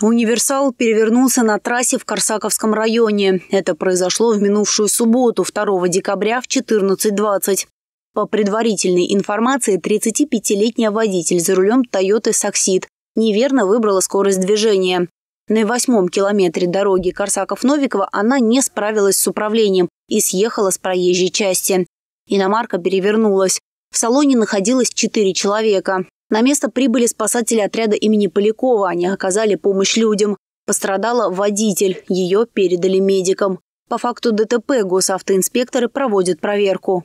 Универсал перевернулся на трассе в Корсаковском районе. Это произошло в минувшую субботу, 2 декабря в 14.20. По предварительной информации, 35-летний водитель за рулем Toyota Саксид неверно выбрала скорость движения. На восьмом километре дороги Корсаков-Новикова она не справилась с управлением и съехала с проезжей части. Иномарка перевернулась. В салоне находилось четыре человека. На место прибыли спасатели отряда имени Полякова. Они оказали помощь людям. Пострадала водитель. Ее передали медикам. По факту ДТП госавтоинспекторы проводят проверку.